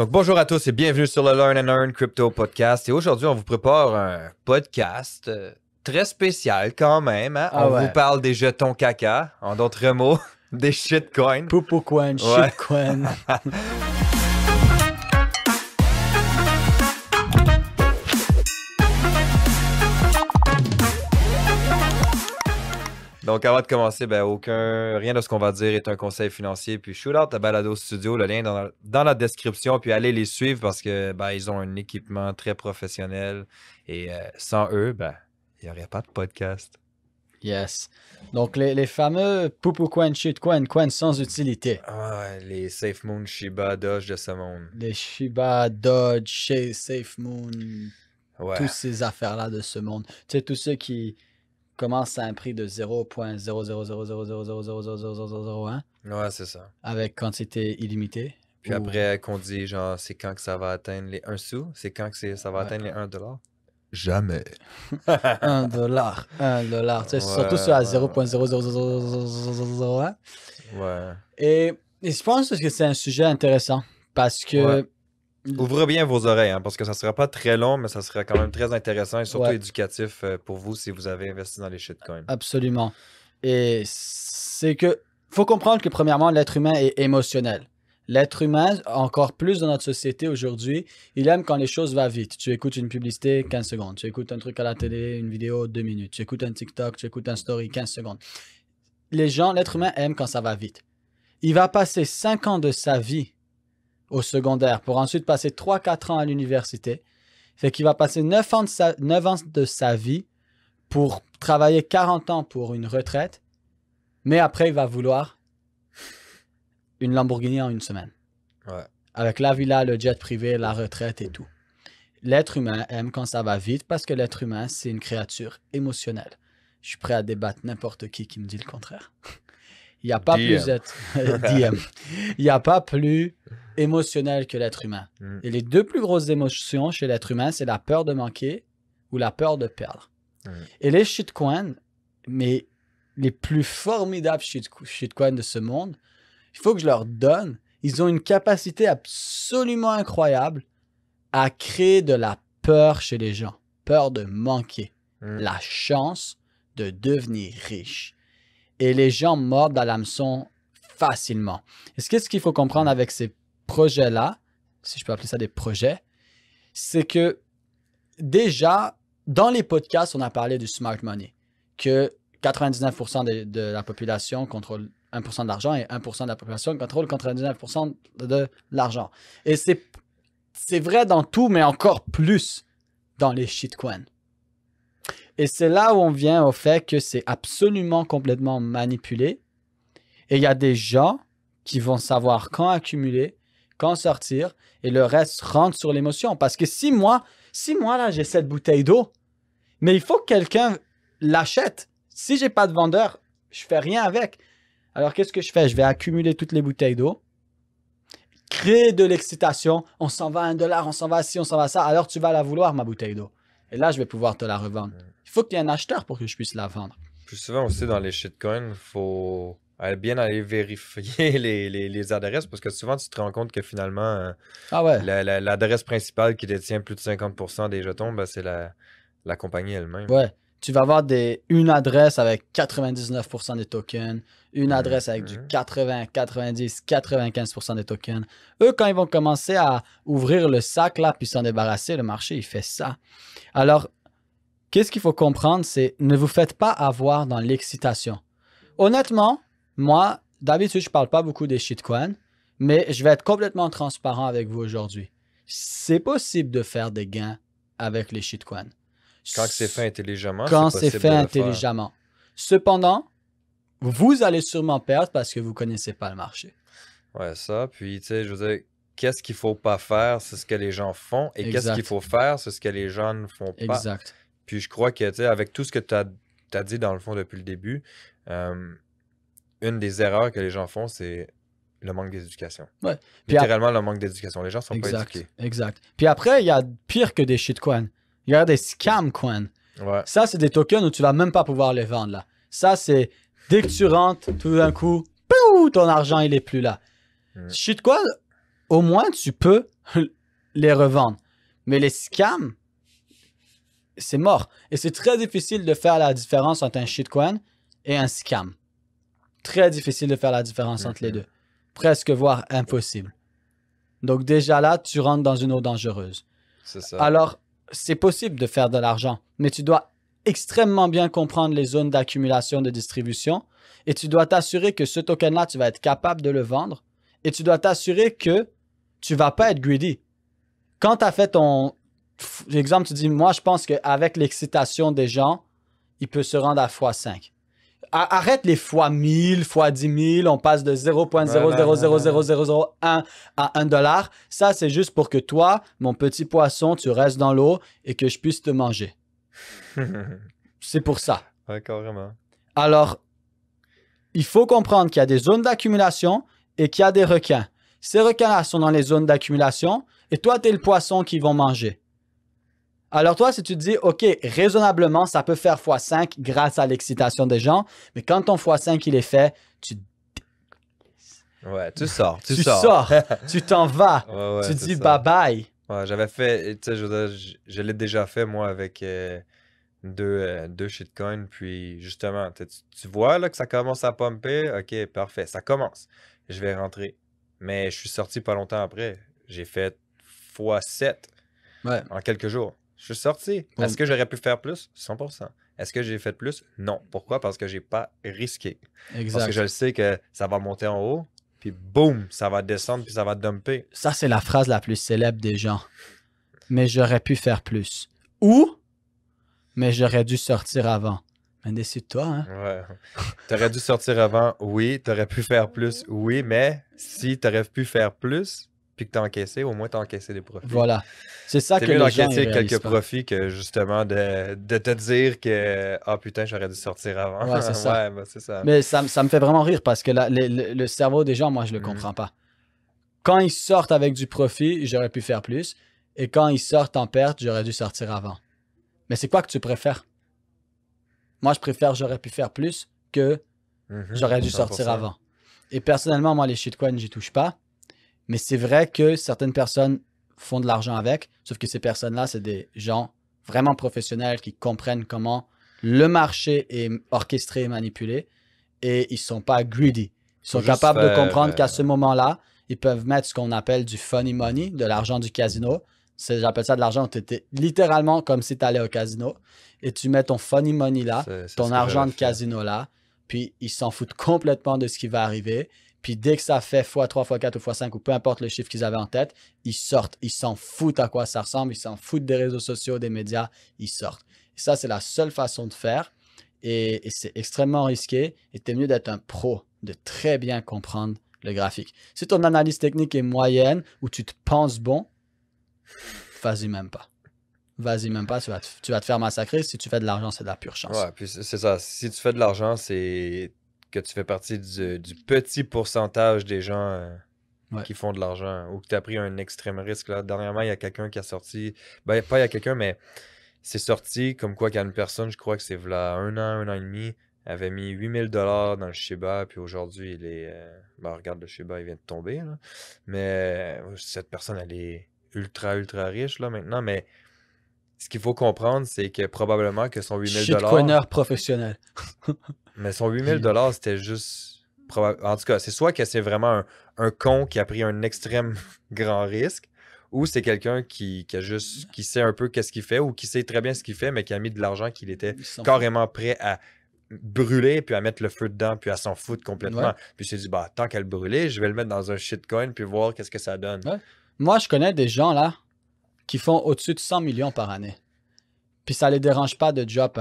Donc, bonjour à tous et bienvenue sur le Learn and Earn Crypto Podcast. Et aujourd'hui, on vous prépare un podcast euh, très spécial quand même. Hein? Ah on vous parle des jetons caca, en d'autres mots, des shitcoins. pour shitcoin. Donc, avant de commencer, ben, aucun, rien de ce qu'on va dire est un conseil financier. Puis, out à Balado Studio, le lien dans la, dans la description. Puis, allez les suivre parce que ben, ils ont un équipement très professionnel. Et euh, sans eux, ben, il n'y aurait pas de podcast. Yes. Donc, les, fameux Poupou coin Shit coin sans utilité. les Safe Moon, Shiba, Dodge de ce monde. Les Shiba, Dodge, Safe Moon. Ouais. Toutes ces affaires-là de ce monde. Tu sais, tous ceux qui commence à un prix de 0.000000001. Ouais, c'est ça. Avec quantité illimitée. Puis ou... après, qu'on dit, genre, c'est quand que ça va atteindre les 1 sous, c'est quand que ça va atteindre les 1 dollar. Jamais. 1 dollar. 1 dollar. Tu surtout sur la 0.0000001. Ouais. et, je pense que c'est un sujet intéressant parce que Mm-hmm. Ouvrez bien vos oreilles, hein, parce que ça ne sera pas très long, mais ça sera quand même très intéressant et surtout éducatif euh, pour vous si vous avez investi dans les shitcoins. Absolument. Et c'est que faut comprendre que premièrement, l'être humain est émotionnel. L'être humain, encore plus dans notre société aujourd'hui, il aime quand les choses vont vite. Tu écoutes une publicité, 15 secondes. Tu écoutes un truc à la télé, une vidéo, 2 minutes. Tu écoutes un TikTok, tu écoutes un story, 15 secondes. Les gens, l'être humain aime quand ça va vite. Il va passer 5 ans de sa vie au secondaire pour ensuite passer 3-4 ans à l'université. Fait qu'il va passer 9 ans, de sa, 9 ans de sa vie pour travailler 40 ans pour une retraite, mais après, il va vouloir une Lamborghini en une semaine. Avec la villa, le jet privé, la retraite et tout. L'être humain aime quand ça va vite parce que l'être humain, c'est une créature émotionnelle. Je suis prêt à débattre n'importe qui qui me dit le contraire. Il n'y a pas plus d'être... Il n'y a pas plus émotionnel que l'être humain. Mm. Et les deux plus grosses émotions chez l'être humain, c'est la peur de manquer ou la peur de perdre. Mm. Et les shitcoins, mais les plus formidables shitcoins de ce monde, il faut que je leur donne, ils ont une capacité absolument incroyable à créer de la peur chez les gens, peur de manquer, mm. la chance de devenir riche. Et les gens mordent à l'hameçon facilement. Est-ce quest ce qu'il faut comprendre avec ces projet là si je peux appeler ça des projets, c'est que déjà, dans les podcasts, on a parlé du smart money, que 99% de, de, la population contrôle 1% de l'argent et 1% de la population contrôle 99% de l'argent. Et c'est, c'est vrai dans tout, mais encore plus dans les shitcoins. Et c'est là où on vient au fait que c'est absolument complètement manipulé. Et il y a des gens qui vont savoir quand accumuler, quand sortir et le reste rentre sur l'émotion. Parce que si moi, si moi là, j'ai cette bouteille d'eau, mais il faut que quelqu'un l'achète. Si j'ai pas de vendeur, je fais rien avec. Alors qu'est-ce que je fais Je vais accumuler toutes les bouteilles d'eau, créer de l'excitation. On s'en va à un dollar, on s'en va à ci, on s'en va ça. Alors tu vas la vouloir ma bouteille d'eau. Et là, je vais pouvoir te la revendre. Il faut qu'il y ait un acheteur pour que je puisse la vendre. Plus souvent aussi dans les shitcoins, faut bien aller vérifier les, adresses parce que souvent tu te rends compte que finalement euh, ah l'adresse principale qui détient plus de 50% des jetons, ben, c'est la, compagnie elle-même. Ouais. Tu vas avoir des, une adresse avec 99% des tokens, une mhm, adresse avec du 80, 90, 95% des tokens. Eux, quand ils vont commencer à ouvrir le sac là puis s'en débarrasser, le marché, il fait ça. Alors, qu'est-ce qu'il faut comprendre, c'est ne vous faites pas avoir dans l'excitation. Honnêtement, moi, d'habitude, je parle pas beaucoup des shitcoins, mais je vais être complètement transparent avec vous aujourd'hui. C'est possible de faire des gains avec les shitcoins. Quand c'est fait intelligemment. Quand c'est fait intelligemment. Cependant, vous allez sûrement perdre parce que vous connaissez pas le marché. Ouais, ça. Puis, tu sais, je veux dire, qu'est-ce qu'il faut pas faire, c'est ce que les gens font. Et qu'est-ce qu'il faut faire, c'est ce que les gens ne font pas. Exact. Puis, je crois que, tu sais, avec tout ce que tu as, dit dans le fond depuis le début, euh, une des erreurs que les gens font, c'est le manque d'éducation. Littéralement, le manque d'éducation. Les gens sont pas éduqués. Exact. Puis après, il y a pire que des shitcoins. Il y a des scam coins. Ça, c'est des tokens où tu vas même pas pouvoir les vendre là. Ça, c'est dès que tu rentres, tout d'un coup, Pouh, ton argent, il est plus là. Mm. Shitcoins, Shitcoin, au moins, tu peux les revendre. Mais les scams, c'est mort. Et c'est très difficile de faire la différence entre un shitcoin et un scam très difficile de faire la différence entre les mhm. deux. Presque, voire impossible. Donc déjà là, tu rentres dans une eau dangereuse. C'est ça. Alors, c'est possible de faire de l'argent, mais tu dois extrêmement bien comprendre les zones d'accumulation de distribution et tu dois t'assurer que ce token-là, tu vas être capable de le vendre et tu dois t'assurer que tu vas pas être greedy. Quand tu as fait ton exemple, tu dis, moi, je pense qu'avec l'excitation des gens, il peut se rendre à x5 arrête les fois 1000, fois 10 000, on passe de 0.0000001 à 1 dollar. Ça, c'est juste pour que toi, mon petit poisson, tu restes dans l'eau et que je puisse te manger. c'est pour ça. D'accord, vraiment. Alors, il faut comprendre qu'il y a des zones d'accumulation et qu'il y a des requins. Ces requins-là sont dans les zones d'accumulation et toi, tu es le poisson qu'ils vont manger. Alors toi, si tu te dis, OK, raisonnablement, ça peut faire x5 grâce à l'excitation des gens, mais quand ton x5, il est fait, tu Ouais, tu sors, tu, sors. tu t'en vas. tu dis bah bye bye. Ouais, j'avais fait, je, l'ai déjà fait moi avec euh, deux, euh, deux shitcoins. Puis justement, tu, vois là que ça commence à pomper. Ok, parfait, ça commence. Je vais rentrer. Mais je suis sorti pas longtemps après. J'ai fait x7 en quelques jours. Je suis sorti. Est-ce que j'aurais pu faire plus? 100%. Est-ce que j'ai fait plus? Non. Pourquoi? Parce que j'ai pas risqué. Parce que je le sais que ça va monter en haut, puis boum, ça va descendre, puis ça va dumper. Ça, c'est la phrase la plus célèbre des gens. Mais j'aurais pu faire plus. Ou, mais j'aurais dû sortir avant. Mais décide-toi. Hein? Ouais. T'aurais dû sortir avant, oui. T'aurais pu faire plus, oui. Mais si t'aurais pu faire plus, puis que tu as encaissé, au moins tu encaissé des profits. Voilà. C'est ça que les gens quelques profits que justement de, te dire que ah putain, j'aurais dû sortir avant. Ouais, c'est bah, ça. Mais ça, me fait vraiment rire parce que le, cerveau des gens, moi, je le mmh. comprends pas. Quand ils sortent avec du profit, j'aurais pu faire plus. Et quand ils sortent en perte, j'aurais dû sortir avant. Mais c'est quoi que tu préfères? Moi, je préfère j'aurais pu faire plus que mmh j'aurais dû sortir avant. Et personnellement, moi, les shitcoins, j'y touche pas. Mais c'est vrai que certaines personnes font de l'argent avec, sauf que ces personnes-là, c'est des gens vraiment professionnels qui comprennent comment le marché est orchestré et manipulé et ils sont pas greedy. Ils sont capables de comprendre qu'à euh, ce moment-là, ils peuvent mettre ce qu'on appelle du funny money, de l'argent du casino. J'appelle ça de l'argent où tu étais littéralement comme si tu allais au casino et tu mets ton funny money là, ton argent de casino là, puis ils s'en foutent complètement de ce qui va arriver. Puis dès que ça fait x3, fois 4 ou x5 ou peu importe le chiffre qu'ils avaient en tête, ils sortent. Ils s'en foutent à quoi ça ressemble. Ils s'en foutent des réseaux sociaux, des médias. Ils sortent. Et ça, c'est la seule façon de faire. Et, c'est extrêmement risqué. Et t'es mieux d'être un pro, de très bien comprendre le graphique. Si ton analyse technique est moyenne ou tu te penses bon, vas-y même pas. Vas-y même pas, tu vas, te, tu vas te faire massacrer. Si tu fais de l'argent, c'est de la pure chance. Ouais, c'est ça. Si tu fais de l'argent, c'est que tu fais partie du, petit pourcentage des gens euh, qui font de l'argent ou que tu as pris un extrême risque. Là. Dernièrement, il y a quelqu'un qui a sorti, ben, pas il y a quelqu'un, mais c'est sorti comme quoi qu'il y a une personne, je crois que c'est un an, un an et demi, avait mis 8000 dollars dans le Shiba, puis aujourd'hui, il est. Euh, ben, regarde, le Shiba, il vient de tomber. Mais euh, cette personne, elle est ultra, ultra riche là maintenant, mais ce qu'il faut comprendre, c'est que probablement que son 8000 dollars. professionnel. Mais son 8000 dollars, c'était juste. En tout cas, c'est soit que c'est vraiment un, con qui a pris un extrême grand risque, ou c'est quelqu'un qui, a juste qui sait un peu qu'est-ce qu'il fait, ou qui sait très bien ce qu'il fait, mais qui a mis de l'argent qu'il était carrément prêt à brûler, puis à mettre le feu dedans, puis à s'en foutre complètement. Puis il s'est dit, bah, tant qu'elle le je vais le mettre dans un shitcoin, puis voir qu'est-ce que ça donne. Moi, je connais des gens là qui font au-dessus de 100 millions par année. Puis ça les dérange pas de job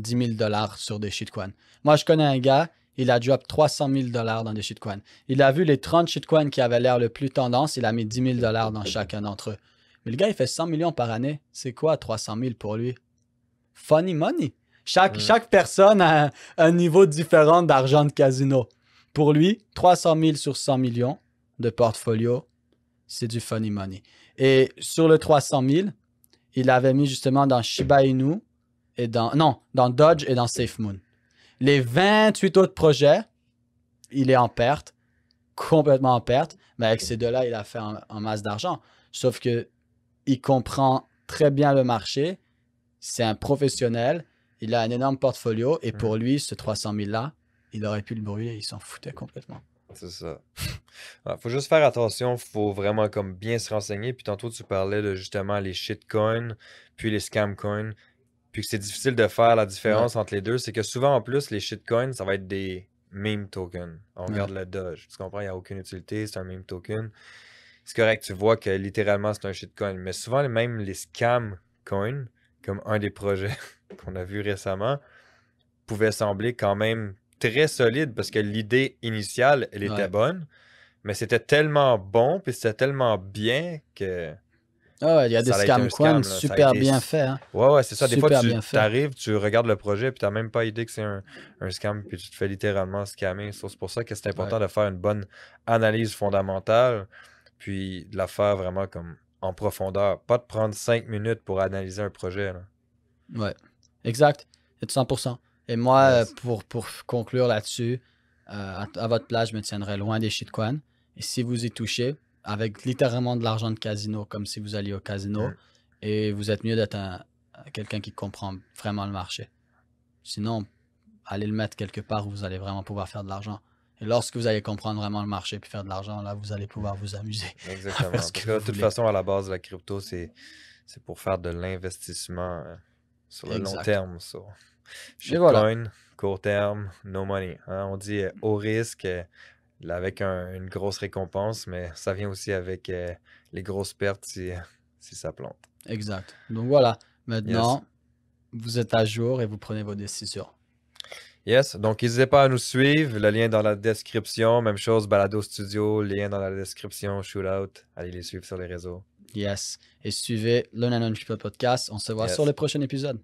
10 000 sur des shitcoins. Moi, je connais un gars, il a drop 300 000 dans des shitcoins. Il a vu les 30 shitcoins qui avaient l'air le plus tendance, il a mis 10 000 dans chacun d'entre eux. Mais le gars, il fait 100 millions par année. C'est quoi 300 000 pour lui? Funny money. Chaque, chaque personne a un, un niveau différent d'argent de casino. Pour lui, 300 000 sur 100 millions de portfolio, c'est du funny money. Et sur le 300 000, il avait mis justement dans Shiba Inu et dans. Non, dans Dodge et dans SafeMoon. Les 28 autres projets, il est en perte, complètement en perte, mais avec ces deux-là, il a fait en, masse d'argent. Sauf que il comprend très bien le marché, c'est un professionnel, il a un énorme portfolio, et pour mm. lui, ce 300 000-là, il aurait pu le brûler, il s'en foutait complètement. C'est ça. Ah, faut juste faire attention, faut vraiment comme bien se renseigner. Puis tantôt, tu parlais de justement les shitcoins, puis les scamcoins puis que c'est difficile de faire la différence entre les deux, c'est que souvent en plus, les shitcoins, ça va être des meme tokens. On regarde le Doge, tu comprends, il n'y a aucune utilité, c'est un meme token. C'est correct, tu vois que littéralement c'est un shitcoin. Mais souvent, même les scam coins, comme un des projets qu'on a vu récemment, pouvaient sembler quand même très solide parce que l'idée initiale, elle était bonne, mais c'était tellement bon, puis c'était tellement bien que ah il y a des scams super bien faits. Hein. Oui, Ouais, c'est ça. Des fois, tu arrives, tu regardes le projet, puis tu n'as même pas idée que c'est un, scam, puis tu te fais littéralement scammer. C'est pour ça que c'est important de faire une bonne analyse fondamentale, puis de la faire vraiment comme en profondeur. Pas de prendre cinq minutes pour analyser un projet. Oui, Ouais, exact. Et 100%. Et moi, euh, pour, pour conclure là-dessus, euh, à, votre place, je me tiendrai loin des shitcoins. Et si vous y touchez, avec littéralement de l'argent de casino, comme si vous alliez au casino. Et vous êtes mieux d'être quelqu'un qui comprend vraiment le marché. Sinon, allez le mettre quelque part où vous allez vraiment pouvoir faire de l'argent. Et lorsque vous allez comprendre vraiment le marché puis faire de l'argent, là, vous allez pouvoir vous amuser. Exactement. Parce que, de toute façon, à la base, la crypto, c'est, c'est pour faire de l'investissement euh, sur le long terme. So. court terme, no money. Hein. on dit haut euh, au risque, euh, avec une grosse récompense, mais ça vient aussi avec euh, les grosses pertes si, ça plante. Exact. Donc voilà, maintenant, vous êtes à jour et vous prenez vos décisions. Yes, donc n'hésitez pas à nous suivre. Le lien dans la description. Même chose, Balado Studio, lien dans la description, Shootout. Allez les suivre sur les réseaux. Yes. Et suivez le Nanon People Podcast. On se voit sur le prochain épisode.